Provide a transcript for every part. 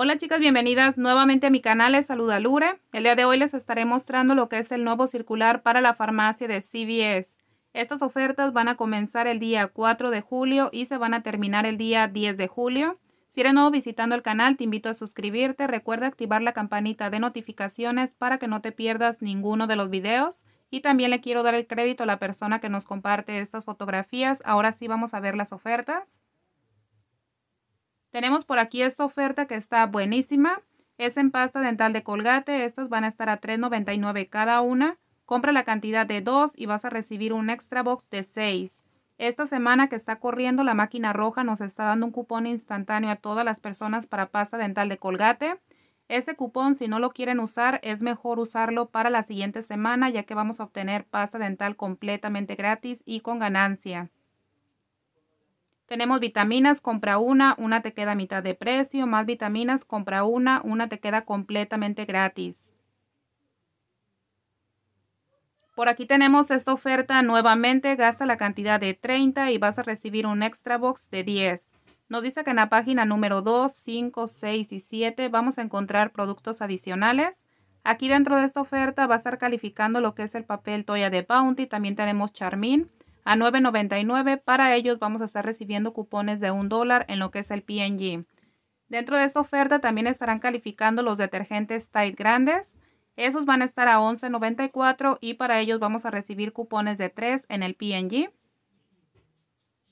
Hola chicas, bienvenidas nuevamente a mi canal, les saluda Lure. El día de hoy les estaré mostrando lo que es el nuevo circular para la farmacia de CVS. Estas ofertas van a comenzar el día 4 de julio y se van a terminar el día 10 de julio. Si eres nuevo visitando el canal, te invito a suscribirte. Recuerda activar la campanita de notificaciones para que no te pierdas ninguno de los videos. Y también le quiero dar el crédito a la persona que nos comparte estas fotografías. Ahora sí vamos a ver las ofertas. Tenemos por aquí esta oferta que está buenísima. Es en pasta dental de colgate. Estas van a estar a $3.99 cada una. Compra la cantidad de dos y vas a recibir un extra box de seis. Esta semana que está corriendo la máquina roja nos está dando un cupón instantáneo a todas las personas para pasta dental de colgate. Ese cupón si no lo quieren usar es mejor usarlo para la siguiente semana ya que vamos a obtener pasta dental completamente gratis y con ganancia. Tenemos vitaminas, compra una, una te queda a mitad de precio, más vitaminas, compra una, una te queda completamente gratis. Por aquí tenemos esta oferta nuevamente, gasta la cantidad de 30 y vas a recibir un extra box de 10. Nos dice que en la página número 2, 5, 6 y 7 vamos a encontrar productos adicionales. Aquí dentro de esta oferta va a estar calificando lo que es el papel Toya de Bounty, también tenemos Charmin a 9.99. Para ellos vamos a estar recibiendo cupones de un dólar en lo que es el P&G. Dentro de esta oferta también estarán calificando los detergentes Tide grandes. Esos van a estar a 11.94 y para ellos vamos a recibir cupones de 3 en el P&G.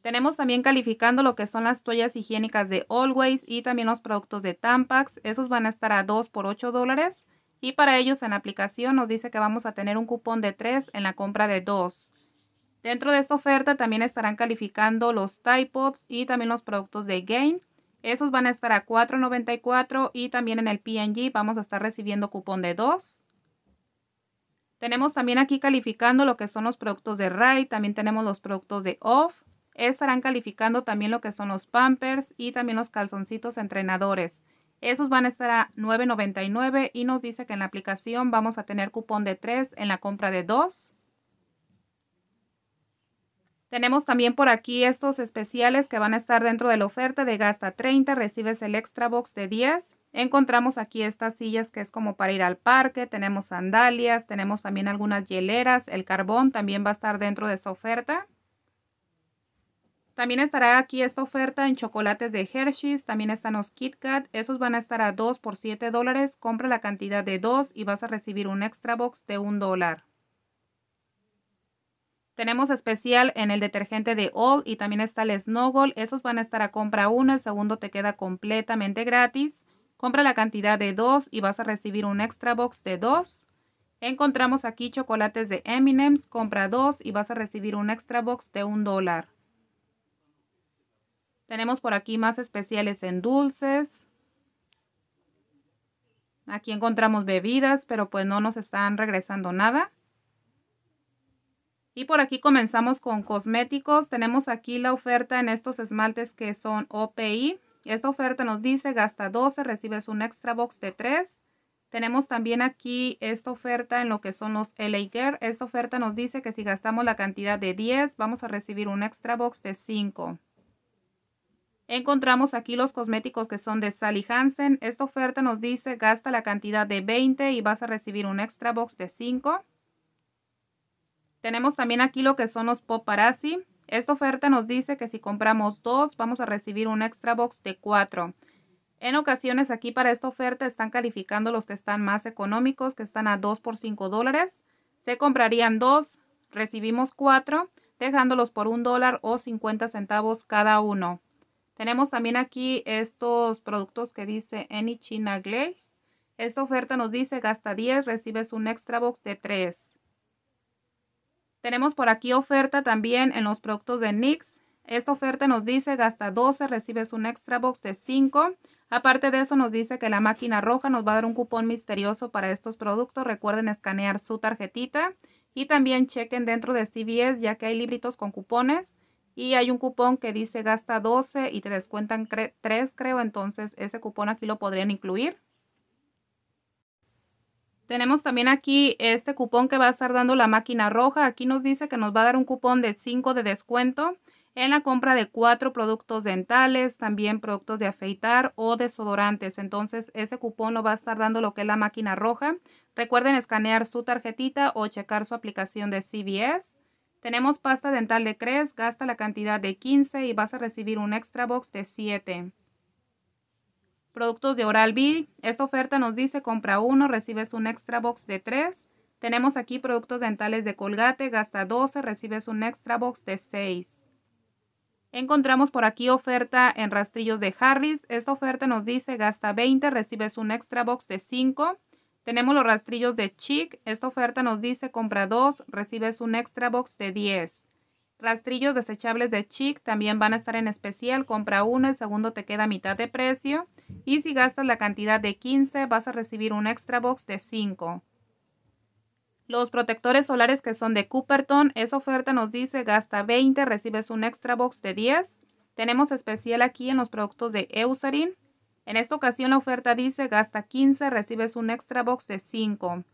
Tenemos también calificando lo que son las toallas higiénicas de Always y también los productos de Tampax. Esos van a estar a 2 por 8 dólares. Y para ellos en la aplicación nos dice que vamos a tener un cupón de 3 en la compra de 2. Dentro de esta oferta también estarán calificando los Typods y también los productos de Gain. Esos van a estar a $4.94 y también en el P&G vamos a estar recibiendo cupón de 2. Tenemos también aquí calificando lo que son los productos de Rai, también tenemos los productos de Off. Estarán calificando también lo que son los Pampers y también los calzoncitos entrenadores. Esos van a estar a $9.99 y nos dice que en la aplicación vamos a tener cupón de 3 en la compra de 2. Tenemos también por aquí estos especiales que van a estar dentro de la oferta de gasta 30, recibes el extra box de 10. Encontramos aquí estas sillas que es como para ir al parque, tenemos sandalias, tenemos también algunas hieleras, el carbón también va a estar dentro de esa oferta. También estará aquí esta oferta en chocolates de Hershey's, también están los Kit Kat, esos van a estar a 2 por 7 dólares, compra la cantidad de 2 y vas a recibir un extra box de 1 dólar. Tenemos especial en el detergente de All y también está el Snow Esos van a estar a compra uno, el segundo te queda completamente gratis. Compra la cantidad de dos y vas a recibir un extra box de dos. Encontramos aquí chocolates de Eminems, compra dos y vas a recibir un extra box de un dólar. Tenemos por aquí más especiales en dulces. Aquí encontramos bebidas, pero pues no nos están regresando nada. Y por aquí comenzamos con cosméticos. Tenemos aquí la oferta en estos esmaltes que son OPI. Esta oferta nos dice gasta 12, recibes un extra box de 3. Tenemos también aquí esta oferta en lo que son los LA Esta oferta nos dice que si gastamos la cantidad de 10, vamos a recibir un extra box de 5. Encontramos aquí los cosméticos que son de Sally Hansen. Esta oferta nos dice gasta la cantidad de 20 y vas a recibir un extra box de 5. Tenemos también aquí lo que son los poparazzi, Esta oferta nos dice que si compramos dos, vamos a recibir un extra box de cuatro. En ocasiones aquí para esta oferta están calificando los que están más económicos, que están a 2 por 5 dólares. Se comprarían dos, recibimos cuatro, dejándolos por un dólar o 50 centavos cada uno. Tenemos también aquí estos productos que dice Any China Glaze. Esta oferta nos dice gasta 10, recibes un extra box de tres. Tenemos por aquí oferta también en los productos de NYX. Esta oferta nos dice gasta 12, recibes un extra box de 5. Aparte de eso nos dice que la máquina roja nos va a dar un cupón misterioso para estos productos. Recuerden escanear su tarjetita y también chequen dentro de CVS ya que hay libritos con cupones y hay un cupón que dice gasta 12 y te descuentan 3 creo. Entonces ese cupón aquí lo podrían incluir. Tenemos también aquí este cupón que va a estar dando la máquina roja. Aquí nos dice que nos va a dar un cupón de 5 de descuento en la compra de cuatro productos dentales, también productos de afeitar o desodorantes. Entonces ese cupón lo va a estar dando lo que es la máquina roja. Recuerden escanear su tarjetita o checar su aplicación de CVS. Tenemos pasta dental de Cres, gasta la cantidad de 15 y vas a recibir un extra box de 7. Productos de Oral-B. Esta oferta nos dice compra uno, recibes un extra box de 3. Tenemos aquí productos dentales de Colgate, gasta 12, recibes un extra box de 6. Encontramos por aquí oferta en rastrillos de Harris. Esta oferta nos dice gasta 20, recibes un extra box de 5. Tenemos los rastrillos de Chic. Esta oferta nos dice compra 2, recibes un extra box de 10. Rastrillos desechables de Chic también van a estar en especial. Compra uno, el segundo te queda a mitad de precio. Y si gastas la cantidad de 15, vas a recibir un extra box de 5. Los protectores solares que son de Cooperton, esa oferta nos dice gasta 20, recibes un extra box de 10. Tenemos especial aquí en los productos de Eucerin. En esta ocasión la oferta dice gasta 15, recibes un extra box de 5.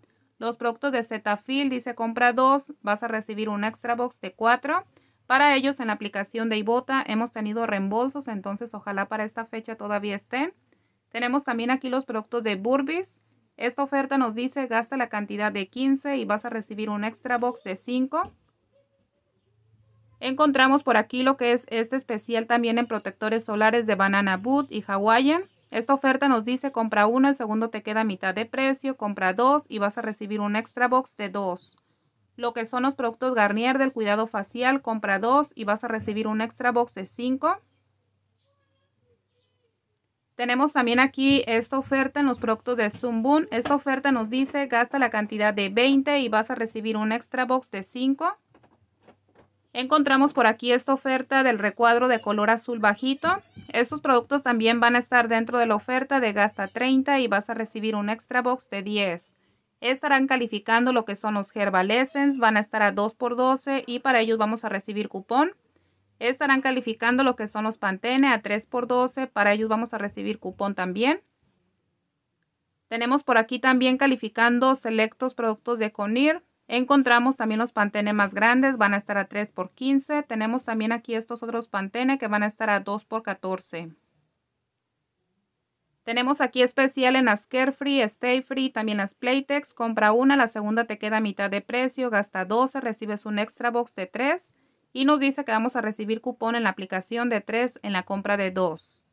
Los productos de Zetafil dice compra dos, vas a recibir un extra box de cuatro. Para ellos en la aplicación de Ibota hemos tenido reembolsos, entonces ojalá para esta fecha todavía estén. Tenemos también aquí los productos de Burbis. Esta oferta nos dice gasta la cantidad de 15 y vas a recibir un extra box de 5. Encontramos por aquí lo que es este especial también en protectores solares de Banana Boot y Hawaiian. Esta oferta nos dice compra uno, el segundo te queda a mitad de precio, compra dos y vas a recibir un extra box de dos. Lo que son los productos Garnier del cuidado facial, compra dos y vas a recibir un extra box de cinco. Tenemos también aquí esta oferta en los productos de Zumbun, Esta oferta nos dice gasta la cantidad de 20 y vas a recibir un extra box de cinco. Encontramos por aquí esta oferta del recuadro de color azul bajito. Estos productos también van a estar dentro de la oferta de gasta 30 y vas a recibir un extra box de 10. Estarán calificando lo que son los Herbal Essence, van a estar a 2x12 y para ellos vamos a recibir cupón. Estarán calificando lo que son los Pantene a 3x12, para ellos vamos a recibir cupón también. Tenemos por aquí también calificando selectos productos de Conir, Encontramos también los pantene más grandes, van a estar a 3 por 15. Tenemos también aquí estos otros pantene que van a estar a 2 por 14. Tenemos aquí especial en las Carefree, Stay Free, también las Playtex. Compra una, la segunda te queda a mitad de precio, gasta 12, recibes un extra box de 3. Y nos dice que vamos a recibir cupón en la aplicación de 3 en la compra de 2.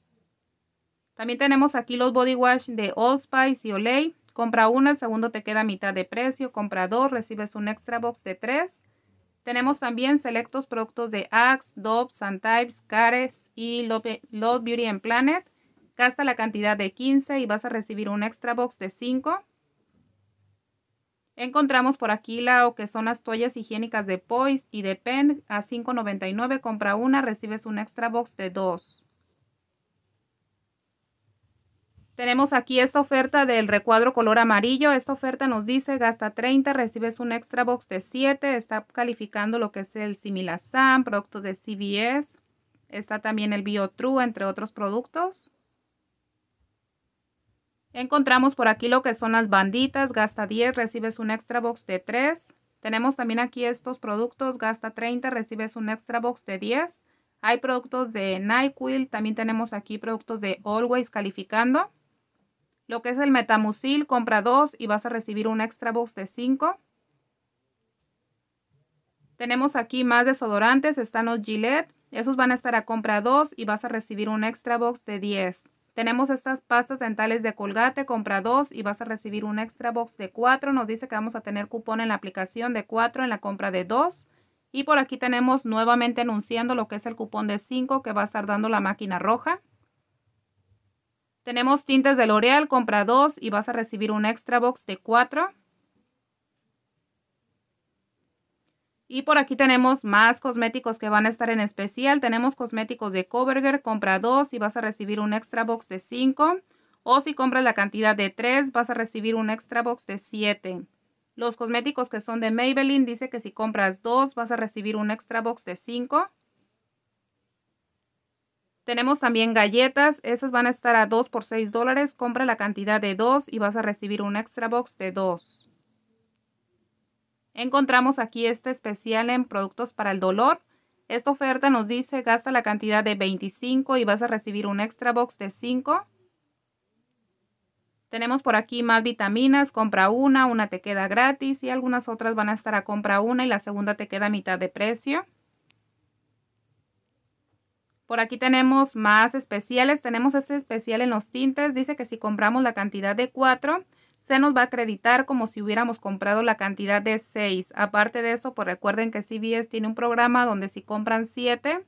También tenemos aquí los body wash de Spice y Olay. Compra una, el segundo te queda a mitad de precio. Compra dos, recibes un extra box de tres. Tenemos también selectos productos de Axe, Dove, Suntypes, Cares y Love Beauty and Planet. Gasta la cantidad de 15 y vas a recibir un extra box de 5. Encontramos por aquí la que son las toallas higiénicas de Poise y de Pen a $5.99. Compra una, recibes un extra box de 2. Tenemos aquí esta oferta del recuadro color amarillo. Esta oferta nos dice gasta 30, recibes un extra box de 7. Está calificando lo que es el Similasan, productos de CVS. Está también el BioTrue, entre otros productos. Encontramos por aquí lo que son las banditas, gasta 10, recibes un extra box de 3. Tenemos también aquí estos productos, gasta 30, recibes un extra box de 10. Hay productos de NyQuil, también tenemos aquí productos de Always calificando. Lo que es el metamucil, compra dos y vas a recibir un extra box de 5. Tenemos aquí más desodorantes, están los Gillette. Esos van a estar a compra 2 y vas a recibir un extra box de 10. Tenemos estas pastas dentales de Colgate, compra 2 y vas a recibir un extra box de 4. Nos dice que vamos a tener cupón en la aplicación de 4 en la compra de 2. Y por aquí tenemos nuevamente anunciando lo que es el cupón de 5 que va a estar dando la máquina roja. Tenemos tintes de L'Oreal, compra dos y vas a recibir un extra box de cuatro. Y por aquí tenemos más cosméticos que van a estar en especial. Tenemos cosméticos de Covergirl, compra dos y vas a recibir un extra box de 5. O si compras la cantidad de 3, vas a recibir un extra box de 7. Los cosméticos que son de Maybelline, dice que si compras dos vas a recibir un extra box de 5. Tenemos también galletas, esas van a estar a 2 por 6 dólares. Compra la cantidad de 2 y vas a recibir un extra box de 2. Encontramos aquí este especial en productos para el dolor. Esta oferta nos dice gasta la cantidad de 25 y vas a recibir un extra box de 5. Tenemos por aquí más vitaminas, compra una, una te queda gratis y algunas otras van a estar a compra una y la segunda te queda a mitad de precio. Por aquí tenemos más especiales. Tenemos este especial en los tintes. Dice que si compramos la cantidad de 4, se nos va a acreditar como si hubiéramos comprado la cantidad de 6. Aparte de eso, pues recuerden que CBS tiene un programa donde si compran 7,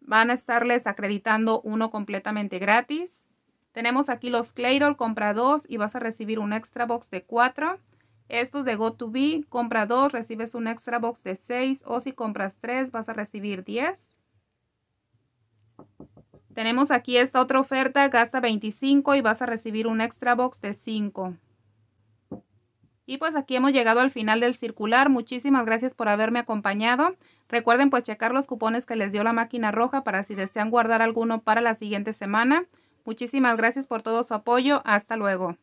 van a estarles acreditando uno completamente gratis. Tenemos aquí los Claydol, compra 2 y vas a recibir un extra box de 4. Estos de GoToBe, compra 2, recibes un extra box de 6 o si compras 3 vas a recibir 10. Tenemos aquí esta otra oferta, gasta 25 y vas a recibir un extra box de 5. Y pues aquí hemos llegado al final del circular. Muchísimas gracias por haberme acompañado. Recuerden pues checar los cupones que les dio la máquina roja para si desean guardar alguno para la siguiente semana. Muchísimas gracias por todo su apoyo. Hasta luego.